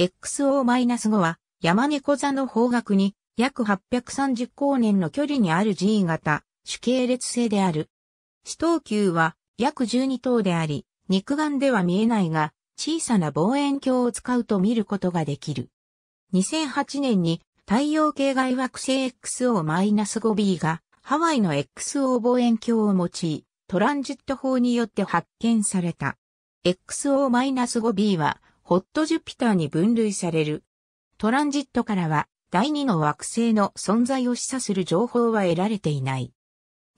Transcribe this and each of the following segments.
XO-5 は山猫座の方角に約830光年の距離にある G 型主系列星である。四等級は約12等であり、肉眼では見えないが小さな望遠鏡を使うと見ることができる。2008年に太陽系外惑星 XO-5B がハワイの XO 望遠鏡を用い、トランジット法によって発見された。XO-5B はホットジュピターに分類される。トランジットからは第二の惑星の存在を示唆する情報は得られていない。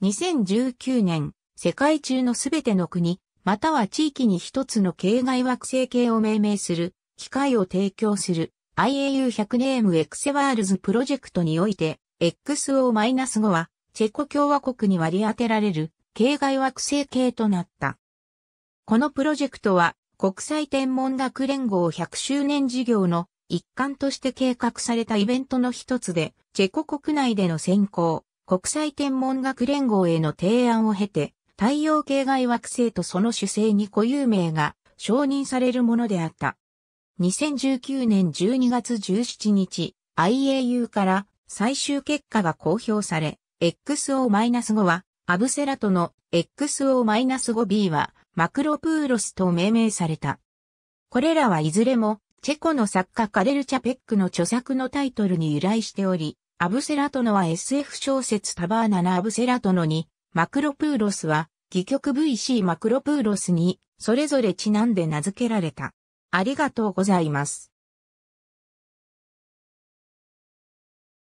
2019年、世界中のすべての国、または地域に一つの形外惑星系を命名する、機械を提供する IAU100 ネームエクセワールズプロジェクトにおいて、XO-5 は、チェコ共和国に割り当てられる、形外惑星系となった。このプロジェクトは、国際天文学連合100周年事業の一環として計画されたイベントの一つで、チェコ国内での選考、国際天文学連合への提案を経て、太陽系外惑星とその主星に固有名が承認されるものであった。2019年12月17日、IAU から最終結果が公表され、XO-5 はアブセラトの XO-5B はマクロプーロスと命名された。これらはいずれも、チェコの作家カレル・チャペックの著作のタイトルに由来しており、アブセラトノは SF 小説タバーナナ・アブセラトノに、マクロプーロスは、戯曲 VC マクロプーロスに、それぞれちなんで名付けられた。ありがとうございます。